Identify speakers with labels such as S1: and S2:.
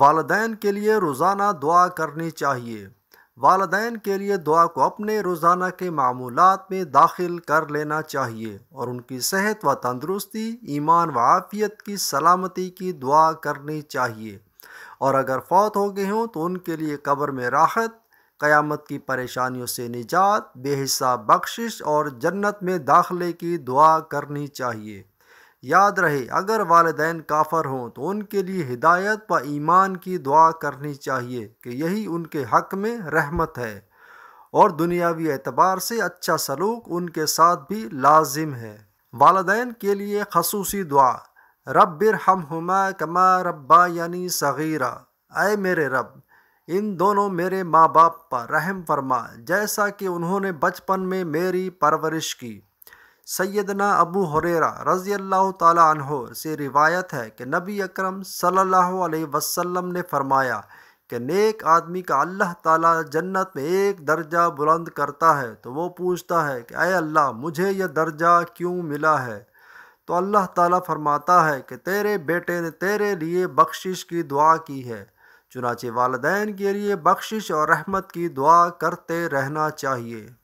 S1: वालदेन के लिए रोज़ाना दुआ करनी चाहिए वालदेन के लिए दुआ को अपने रोज़ाना के मामूल में दाखिल कर लेना चाहिए और उनकी सेहत व तंदरुस्ती ईमान व आफियत की सलामती की दुआ करनी चाहिए और अगर फौत हो गए हों तो उनके लिए कब्र में राहत क़यामत की परेशानियों से निजात बेहिसा बख्शिश और जन्नत में दाखिले की दुआ करनी चाहिए याद रहे अगर वालदेन काफर हों तो उनके लिए हिदायत व ईमान की दुआ करनी चाहिए कि यही उनके हक में रहमत है और दुनियावी एतबार से अच्छा सलूक उनके साथ भी लाजिम है वालदेन के लिए खसूसी दुआ रब हम हुमा कमा रब्बा यानी सगीरा अय मेरे रब इन दोनों मेरे माँ बाप पर रहम फरमा जैसा कि उन्होंने बचपन में मेरी परवरिश की सैदना अबू हुरेरा रज़ी अल्लाह तहो से रिवायत है कि नबी अकरम सल्लल्लाहु अलैहि वसल्लम ने फरमाया कि नेक आदमी का अल्लाह ताला जन्नत में एक दर्जा बुलंद करता है तो वो पूछता है कि अय अल्लाह मुझे यह दर्जा क्यों मिला है तो अल्लाह ताला फरमाता है कि तेरे बेटे ने तेरे लिए बख्शिश की दुआ की है चुनाचे वालदेन के लिए बख्शिश और रहमत की दुआ करते रहना चाहिए